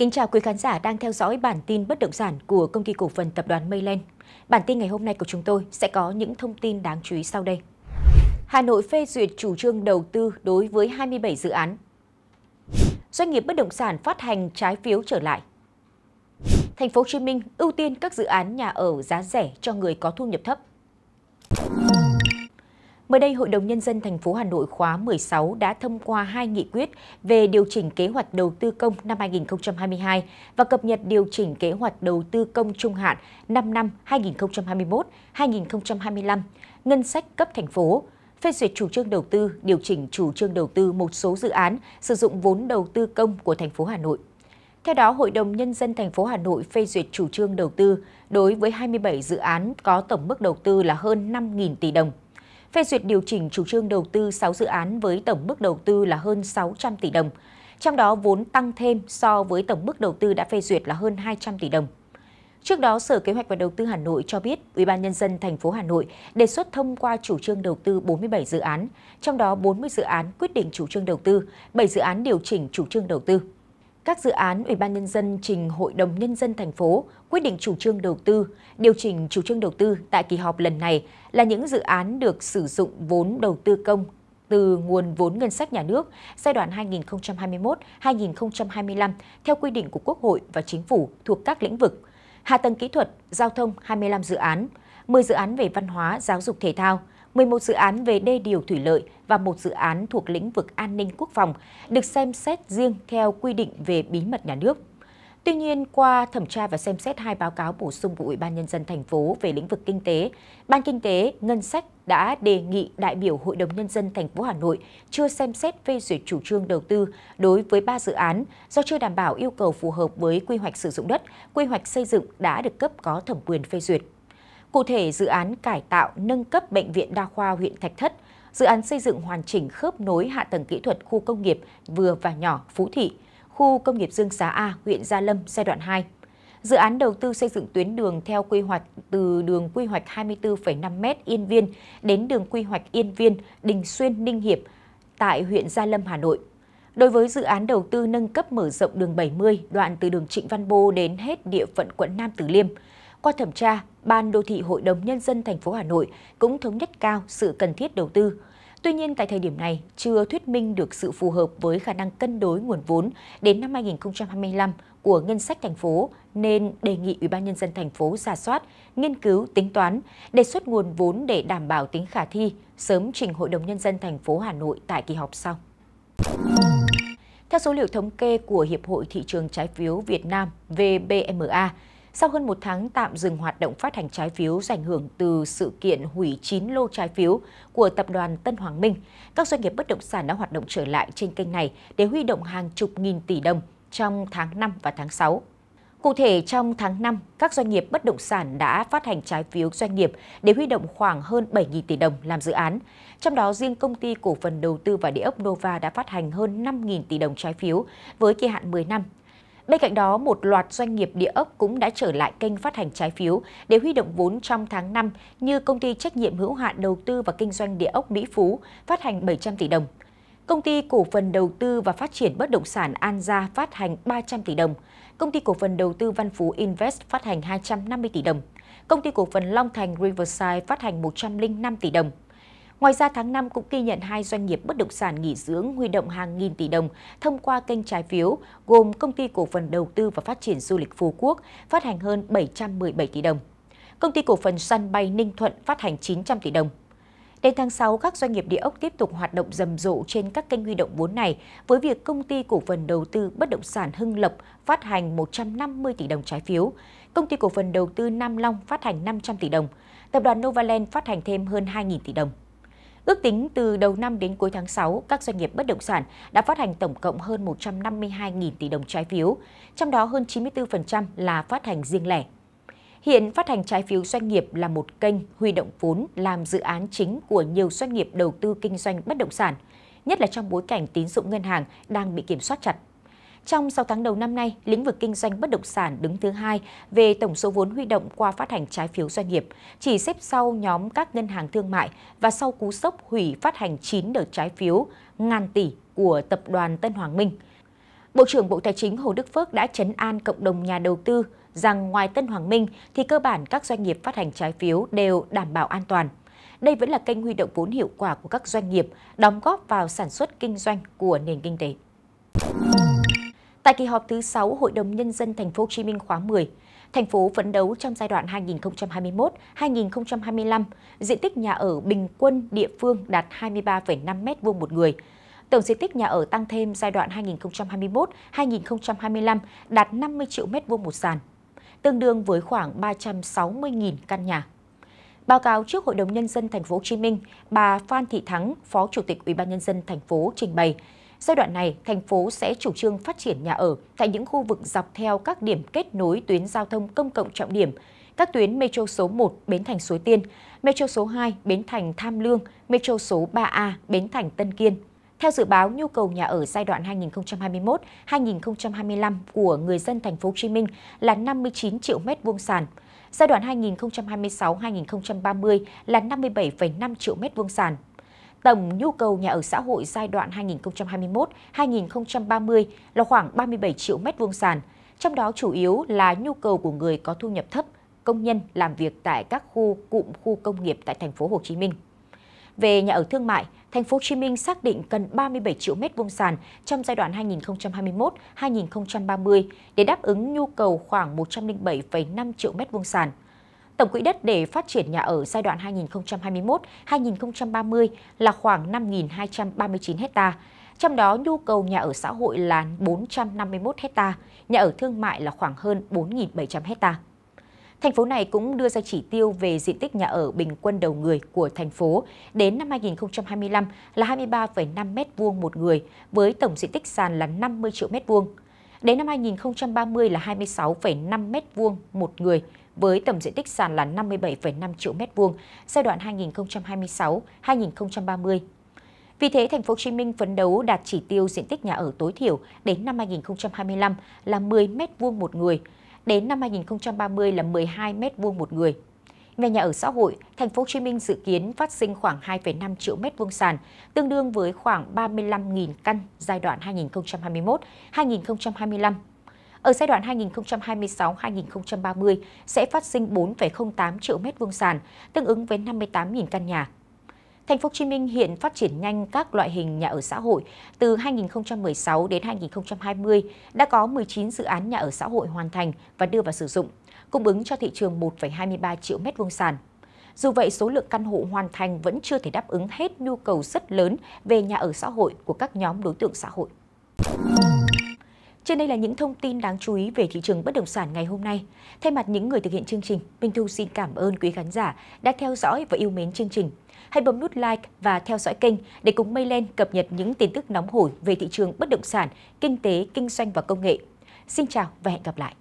Kính chào quý khán giả đang theo dõi bản tin bất động sản của công ty cổ phần tập đoàn Mayland. Bản tin ngày hôm nay của chúng tôi sẽ có những thông tin đáng chú ý sau đây. Hà Nội phê duyệt chủ trương đầu tư đối với 27 dự án. Doanh nghiệp bất động sản phát hành trái phiếu trở lại. Thành phố Hồ Chí Minh ưu tiên các dự án nhà ở giá rẻ cho người có thu nhập thấp. Mới đây, Hội đồng Nhân dân thành phố Hà Nội khóa 16 đã thông qua hai nghị quyết về điều chỉnh kế hoạch đầu tư công năm 2022 và cập nhật điều chỉnh kế hoạch đầu tư công trung hạn 5 năm 2021-2025, ngân sách cấp thành phố, phê duyệt chủ trương đầu tư, điều chỉnh chủ trương đầu tư một số dự án sử dụng vốn đầu tư công của thành phố Hà Nội. Theo đó, Hội đồng Nhân dân thành phố Hà Nội phê duyệt chủ trương đầu tư đối với 27 dự án có tổng mức đầu tư là hơn 5.000 tỷ đồng phê duyệt điều chỉnh chủ trương đầu tư 6 dự án với tổng mức đầu tư là hơn 600 tỷ đồng, trong đó vốn tăng thêm so với tổng mức đầu tư đã phê duyệt là hơn 200 tỷ đồng. Trước đó, Sở Kế hoạch và Đầu tư Hà Nội cho biết, Ủy ban nhân dân thành phố Hà Nội đề xuất thông qua chủ trương đầu tư 47 dự án, trong đó 40 dự án quyết định chủ trương đầu tư, 7 dự án điều chỉnh chủ trương đầu tư các dự án Ủy ban Nhân dân trình Hội đồng Nhân dân thành phố quyết định chủ trương đầu tư, điều chỉnh chủ trương đầu tư tại kỳ họp lần này là những dự án được sử dụng vốn đầu tư công từ nguồn vốn ngân sách nhà nước giai đoạn 2021-2025 theo quy định của Quốc hội và Chính phủ thuộc các lĩnh vực hạ tầng kỹ thuật, giao thông 25 dự án, 10 dự án về văn hóa, giáo dục thể thao, 11 dự án về đê điều thủy lợi và một dự án thuộc lĩnh vực an ninh quốc phòng được xem xét riêng theo quy định về bí mật nhà nước. Tuy nhiên, qua thẩm tra và xem xét hai báo cáo bổ sung của Ủy ban Nhân dân thành phố về lĩnh vực kinh tế, Ban Kinh tế, Ngân sách đã đề nghị đại biểu Hội đồng Nhân dân thành phố Hà Nội chưa xem xét phê duyệt chủ trương đầu tư đối với ba dự án do chưa đảm bảo yêu cầu phù hợp với quy hoạch sử dụng đất, quy hoạch xây dựng đã được cấp có thẩm quyền phê duyệt. Cụ thể, dự án cải tạo nâng cấp Bệnh viện Đa khoa huyện Thạch Thất, dự án xây dựng hoàn chỉnh khớp nối hạ tầng kỹ thuật khu công nghiệp vừa và nhỏ Phú Thị, khu công nghiệp Dương Xá A, huyện Gia Lâm giai đoạn 2. Dự án đầu tư xây dựng tuyến đường theo quy hoạch từ đường quy hoạch 24,5m Yên Viên đến đường quy hoạch Yên Viên, Đình Xuyên, Ninh Hiệp tại huyện Gia Lâm, Hà Nội. Đối với dự án đầu tư nâng cấp mở rộng đường 70, đoạn từ đường Trịnh Văn Bô đến hết địa phận quận Nam Từ Liêm, qua thẩm tra, Ban đô thị Hội đồng Nhân dân thành phố Hà Nội cũng thống nhất cao sự cần thiết đầu tư. Tuy nhiên, tại thời điểm này, chưa thuyết minh được sự phù hợp với khả năng cân đối nguồn vốn đến năm 2025 của ngân sách thành phố, nên đề nghị Ủy ban Nhân dân thành phố giả soát, nghiên cứu, tính toán, đề xuất nguồn vốn để đảm bảo tính khả thi, sớm trình Hội đồng Nhân dân thành phố Hà Nội tại kỳ họp sau. Theo số liệu thống kê của Hiệp hội Thị trường Trái phiếu Việt Nam VBMA, sau hơn một tháng tạm dừng hoạt động phát hành trái phiếu do ảnh hưởng từ sự kiện hủy 9 lô trái phiếu của tập đoàn Tân Hoàng Minh, các doanh nghiệp bất động sản đã hoạt động trở lại trên kênh này để huy động hàng chục nghìn tỷ đồng trong tháng 5 và tháng 6. Cụ thể, trong tháng 5, các doanh nghiệp bất động sản đã phát hành trái phiếu doanh nghiệp để huy động khoảng hơn 7.000 tỷ đồng làm dự án. Trong đó, riêng công ty cổ phần đầu tư và địa ốc Nova đã phát hành hơn 5.000 tỷ đồng trái phiếu với kỳ hạn 10 năm Bên cạnh đó, một loạt doanh nghiệp địa ốc cũng đã trở lại kênh phát hành trái phiếu để huy động vốn trong tháng 5 như công ty trách nhiệm hữu hạn đầu tư và kinh doanh địa ốc Mỹ Phú phát hành 700 tỷ đồng. Công ty cổ phần đầu tư và phát triển bất động sản An Gia phát hành 300 tỷ đồng. Công ty cổ phần đầu tư Văn Phú Invest phát hành 250 tỷ đồng. Công ty cổ phần Long Thành Riverside phát hành 105 tỷ đồng. Ngoài ra, tháng 5 cũng ghi nhận hai doanh nghiệp bất động sản nghỉ dưỡng huy động hàng nghìn tỷ đồng thông qua kênh trái phiếu, gồm Công ty Cổ phần Đầu tư và Phát triển Du lịch Phú Quốc phát hành hơn 717 tỷ đồng. Công ty Cổ phần sân bay Ninh Thuận phát hành 900 tỷ đồng. Đến tháng 6, các doanh nghiệp địa ốc tiếp tục hoạt động rầm rộ trên các kênh huy động vốn này với việc công ty cổ phần đầu tư bất động sản Hưng Lộc phát hành 150 tỷ đồng trái phiếu, công ty cổ phần đầu tư Nam Long phát hành 500 tỷ đồng, tập đoàn Novaland phát hành thêm hơn 2.000 tỷ đồng. Ước tính từ đầu năm đến cuối tháng 6, các doanh nghiệp bất động sản đã phát hành tổng cộng hơn 152.000 tỷ đồng trái phiếu, trong đó hơn 94% là phát hành riêng lẻ. Hiện phát hành trái phiếu doanh nghiệp là một kênh huy động vốn làm dự án chính của nhiều doanh nghiệp đầu tư kinh doanh bất động sản, nhất là trong bối cảnh tín dụng ngân hàng đang bị kiểm soát chặt. Trong 6 tháng đầu năm nay, lĩnh vực kinh doanh bất động sản đứng thứ hai về tổng số vốn huy động qua phát hành trái phiếu doanh nghiệp, chỉ xếp sau nhóm các ngân hàng thương mại và sau cú sốc hủy phát hành 9 đợt trái phiếu ngàn tỷ của tập đoàn Tân Hoàng Minh. Bộ trưởng Bộ Tài chính Hồ Đức Phước đã chấn an cộng đồng nhà đầu tư rằng ngoài Tân Hoàng Minh thì cơ bản các doanh nghiệp phát hành trái phiếu đều đảm bảo an toàn. Đây vẫn là kênh huy động vốn hiệu quả của các doanh nghiệp, đóng góp vào sản xuất kinh doanh của nền kinh tế. Tại kỳ họp thứ 6 Hội đồng nhân dân thành phố Hồ Chí Minh khóa 10, thành phố phấn đấu trong giai đoạn 2021-2025, diện tích nhà ở bình quân địa phương đạt 23,5 m2 một người. Tổng diện tích nhà ở tăng thêm giai đoạn 2021-2025 đạt 50 triệu m2 một sàn, tương đương với khoảng 360.000 căn nhà. Báo cáo trước Hội đồng nhân dân thành phố Hồ Chí Minh, bà Phan Thị Thắng, Phó Chủ tịch Ủy ban nhân dân thành phố trình bày Giai đoạn này, thành phố sẽ chủ trương phát triển nhà ở tại những khu vực dọc theo các điểm kết nối tuyến giao thông công cộng trọng điểm, các tuyến metro số 1 Bến Thành Suối Tiên, metro số 2 Bến Thành Tham Lương, metro số 3A Bến Thành Tân Kiên. Theo dự báo, nhu cầu nhà ở giai đoạn 2021-2025 của người dân thành phố Hồ Chí Minh là 59 triệu mét vuông sàn. Giai đoạn 2026-2030 là 57,5 triệu mét vuông sàn tổng nhu cầu nhà ở xã hội giai đoạn 2021-2030 là khoảng 37 triệu m2 sàn, trong đó chủ yếu là nhu cầu của người có thu nhập thấp, công nhân làm việc tại các khu cụm khu công nghiệp tại thành phố Hồ Chí Minh. Về nhà ở thương mại, thành phố Hồ Chí Minh xác định cần 37 triệu m2 sàn trong giai đoạn 2021-2030 để đáp ứng nhu cầu khoảng 107,5 triệu m2 sàn. Tổng quỹ đất để phát triển nhà ở giai đoạn 2021-2030 là khoảng 5.239 ha, trong đó nhu cầu nhà ở xã hội là 451 ha, nhà ở thương mại là khoảng hơn 4.700 ha. Thành phố này cũng đưa ra chỉ tiêu về diện tích nhà ở bình quân đầu người của thành phố đến năm 2025 là 23,5 m2 một người với tổng diện tích sàn là 50 triệu m2. Đến năm 2030 là 26,5 m2 một người, với tổng diện tích sàn là 57,5 triệu m2 giai đoạn 2026-2030. Vì thế, thành phố Hồ Chí Minh phấn đấu đạt chỉ tiêu diện tích nhà ở tối thiểu đến năm 2025 là 10 m2 một người, đến năm 2030 là 12 m2 một người. Về nhà ở xã hội, thành phố Hồ Chí Minh dự kiến phát sinh khoảng 2,5 triệu mét vuông sàn, tương đương với khoảng 35.000 căn giai đoạn 2021-2025. Ở giai đoạn 2026-2030 sẽ phát sinh 4,08 triệu mét vuông sàn, tương ứng với 58.000 căn nhà. Thành phố Hồ Chí Minh hiện phát triển nhanh các loại hình nhà ở xã hội. Từ 2016 đến 2020 đã có 19 dự án nhà ở xã hội hoàn thành và đưa vào sử dụng cung ứng cho thị trường 1,23 triệu mét vuông sàn. Dù vậy, số lượng căn hộ hoàn thành vẫn chưa thể đáp ứng hết nhu cầu rất lớn về nhà ở xã hội của các nhóm đối tượng xã hội. Trên đây là những thông tin đáng chú ý về thị trường bất động sản ngày hôm nay. Thay mặt những người thực hiện chương trình, Minh Thu xin cảm ơn quý khán giả đã theo dõi và yêu mến chương trình. Hãy bấm nút like và theo dõi kênh để cùng mây lên cập nhật những tin tức nóng hổi về thị trường bất động sản, kinh tế, kinh doanh và công nghệ. Xin chào và hẹn gặp lại!